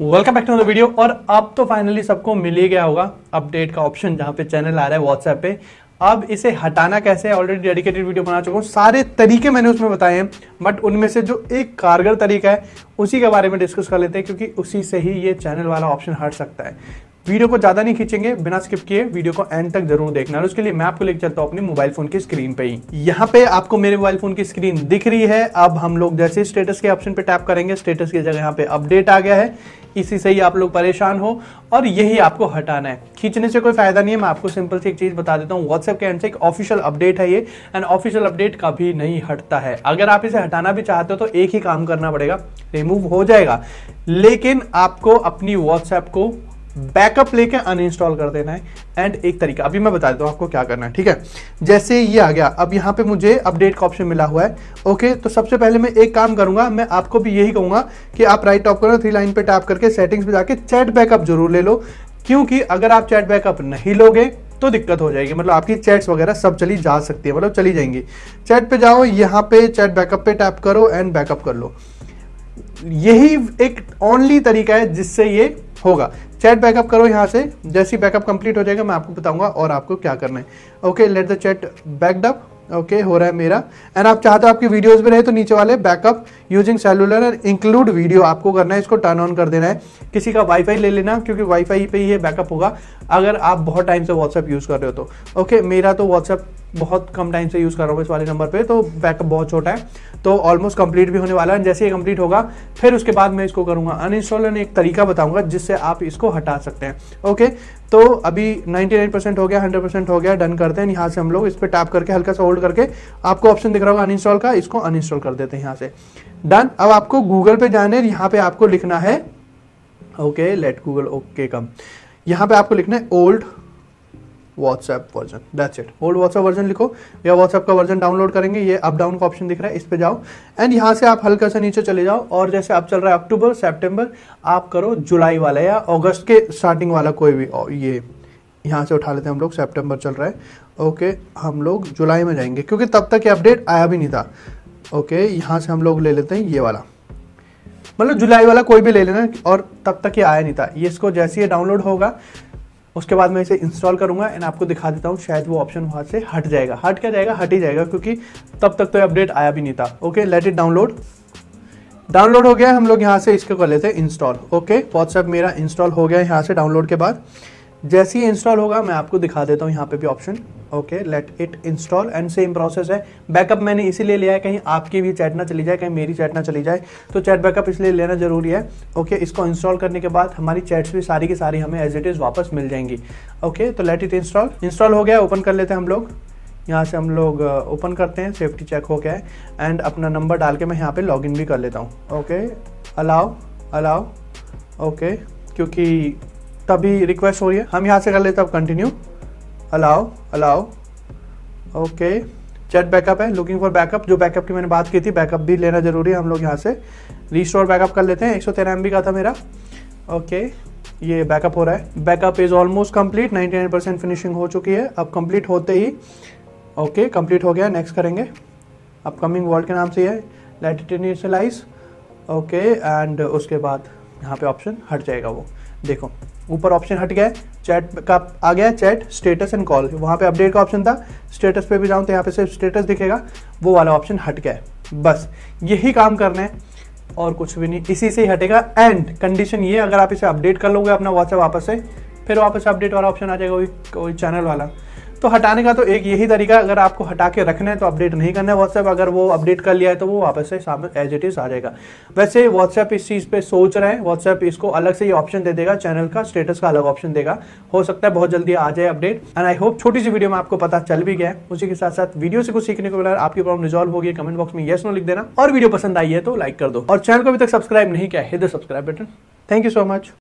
welcome back to the video और अब तो फाइनली सबको मिल ही गया होगा अपडेट का ऑप्शन जहाँ पे चैनल आ रहा है व्हाट्सएप पे अब इसे हटाना कैसे है ऑलरेडी डेडिकेटेड वीडियो बना चुका हूँ सारे तरीके मैंने उसमें बताए हैं बट उनमें से जो एक कारगर तरीका है उसी के बारे में डिस्कस कर लेते हैं क्योंकि उसी से ही ये चैनल वाला ऑप्शन हट सकता है वीडियो को ज़्यादा नहीं खींचेंगे बिना स्किप किए वीडियो को एंड तक जरूर देखना और उसके लिए मैं आपको लेकर चलता हूँ अपने मोबाइल फोन की स्क्रीन पे ही यहाँ पे आपको मेरे मोबाइल फोन की स्क्रीन दिख रही है अब हम लोग जैसे स्टेटस के ऑप्शन पे टैप करेंगे स्टेटस की जगह यहाँ पे अपडेट आ गया है इसी से ही आप लोग परेशान हो और यही आपको हटाना है खींचने से कोई फायदा नहीं है मैं आपको सिंपल सी एक चीज़ बता देता हूँ व्हाट्सएप के एंड से एक ऑफिशियल अपडेट है ये एंड ऑफिशियल अपडेट कभी नहीं हटता है अगर आप इसे हटाना भी चाहते हो तो एक ही काम करना पड़ेगा रिमूव हो जाएगा लेकिन आपको अपनी व्हाट्सएप को बैकअप लेके अनइंस्टॉल कर देना है एंड एक तरीका अभी मैं बता देता हूँ आपको क्या करना है ठीक है जैसे ये आ गया अब यहाँ पे मुझे अपडेट का ऑप्शन मिला हुआ है ओके तो सबसे पहले मैं एक काम करूंगा मैं आपको भी यही कहूंगा कि आप राइट टॉप करो थ्री लाइन पे टैप करके सेटिंग्स पे जाके चैट बैकअप जरूर ले लो क्योंकि अगर आप चैट बैकअप नहीं लोगे तो दिक्कत हो जाएगी मतलब आपकी चैट्स वगैरह सब चली जा सकती है मतलब चली जाएंगी चैट पे जाओ यहाँ पे चैट बैकअप पे टैप करो एंड बैकअप कर लो यही एक ओनली तरीका है जिससे ये होगा चैट बैकअप करो यहाँ से जैसे ही बैकअप कंप्लीट हो जाएगा मैं आपको बताऊंगा और आपको क्या करना है okay let the chat backed up okay हो रहा है मेरा एंड आप चाहते हो आपकी वीडियोस में रहे तो नीचे वाले backup using cellular and include video आपको करना है इसको टर्न ऑन कर देना है किसी का वाईफाई ले लेना क्योंकि वाईफाई पे ही बैकअप होगा अगर आप बहुत टाइम से व्हाट्सअप यूज़ कर रहे हो तो ओके okay, मेरा तो व्हाट्सअप बहुत कम टाइम से यूज़ कर रहा हूँ इस वाले नंबर पर तो बैकअप बहुत छोटा है तो ऑलमोस्ट कंप्लीट भी होने वाला है जैसे ये कंप्लीट होगा फिर उसके बाद मैं इसको करूँगा अनइंस्टॉल एक तरीका बताऊँगा जिससे आप इसको हटा सकते हैं ओके तो अभी 99% हो गया 100% हो गया डन करते हैं यहाँ से हम लोग इस पर टैप करके हल्का सा होल्ड करके आपको ऑप्शन दिख रहा होगा अनइंस्टॉल का इसको अनइंस्टॉल कर देते हैं यहाँ से डन अब आपको गूगल पे जाने यहाँ पे आपको लिखना है okay let Google okay come यहाँ पे आपको लिखना है old WhatsApp version that's it old WhatsApp version लिखो या व्हाट्सएप का वर्जन डाउनलोड करेंगे ये अप डाउन का ऑप्शन दिख रहा है इस पे जाओ एंड यहाँ से आप हल्का सा नीचे चले जाओ और जैसे आप चल रहा है अक्टूबर सेप्टेम्बर आप करो जुलाई वाला या अगस्त के स्टार्टिंग वाला कोई भी ये यहाँ से उठा लेते हैं हम लोग सेप्टेम्बर चल रहा है ओके हम लोग जुलाई में जाएंगे क्योंकि तब तक ये अपडेट आया भी नहीं था ओके यहाँ से हम लोग ले लेते हैं ये वाला मतलब जुलाई वाला कोई भी ले लेना और तब तक ये आया नहीं था ये इसको जैसे ही डाउनलोड होगा उसके बाद मैं इसे इंस्टॉल करूँगा एंड आपको दिखा देता हूँ शायद वो ऑप्शन वहाँ से हट जाएगा हट क्या जाएगा हट ही जाएगा क्योंकि तब तक तो अपडेट आया भी नहीं था okay let it download download हो गया हम लोग यहाँ से इसको कर लेते हैं इंस्टॉल ओके व्हाट्सएप मेरा इंस्टॉल हो गया यहाँ से डाउनलोड के बाद जैसे ही इंस्टॉल होगा मैं आपको दिखा देता हूँ यहाँ पे भी option okay let it install and same process है बैकअप मैंने इसीलिए लिया है कहीं आपकी भी चैट ना चली जाए कहीं मेरी चैट ना चली जाए तो चैट बैकअप इसलिए लेना जरूरी है ओके okay, इसको इंस्टॉल करने के बाद हमारी चैट्स भी सारी की सारी हमें एज इट इज़ वापस मिल जाएंगी ओके okay, तो लेट इट इंस्टॉल इंस्टॉल हो गया ओपन कर लेते हैं हम लोग यहाँ से हम लोग ओपन uh, करते हैं सेफ्टी चेक हो गया है एंड अपना नंबर डाल के मैं यहाँ पे लॉगिन भी कर लेता हूँ ओके अलाउ अलाउ ओके क्योंकि तभी रिक्वेस्ट हो रही है हम यहाँ से कर लेते हैं अब continue allow allow okay chat backup है लुकिंग फॉर बैकअप जो बैकअप की मैंने बात की थी बैकअप भी लेना जरूरी है हम लोग यहाँ से रिस्टोर बैकअप कर लेते हैं एक सौ का था मेरा ओके ये बैकअप हो रहा है backup is almost complete 99 percent finishing हो चुकी है अब कंप्लीट होते ही ओके okay, कंप्लीट हो गया नेक्स्ट करेंगे अपकमिंग वर्ल्ड के नाम से है लेट ओके एंड उसके बाद यहाँ पे ऑप्शन हट जाएगा वो देखो ऊपर ऑप्शन हट गया चैट का आ गया चैट स्टेटस एंड कॉल वहाँ पे अपडेट का ऑप्शन था स्टेटस पे भी जाऊँ तो यहाँ पे सिर्फ स्टेटस दिखेगा वो वाला ऑप्शन हट गया है बस यही काम करना है और कुछ भी नहीं इसी से ही हटेगा एंड कंडीशन ये अगर आप इसे अपडेट कर लोगे अपना व्हाट्सएप वापस से फिर वापस अपडेट वाला ऑप्शन आ जाएगा कोई चैनल वाला तो हटाने का तो एक यही तरीका अगर आपको हटा के रखना है तो अपडेट नहीं करना है व्हाट्सएप अगर वो अपडेट कर लिया है तो वो वापस से सामने एज इट इज़ आ जाएगा वैसे व्हाट्सएप इस चीज़ पर सोच रहे हैं व्हाट्सएप इसको अलग से ये ऑप्शन दे देगा चैनल का स्टेटस का अलग ऑप्शन देगा हो सकता है बहुत जल्दी आ जाए अपडेट एंड आई होप छोटी सी वीडियो में आपको पता चल भी गया है उसी के साथ साथ वीडियो से कुछ सीखने को मिला आपकी प्रॉब्लम रिजॉल्व होगी कमेंट बॉक्स में येस नो लिख देना और वीडियो पसंद आई है तो लाइक कर दो और चैनल को अभी तक सब्सक्राइब नहीं किया है subscribe button thank you so much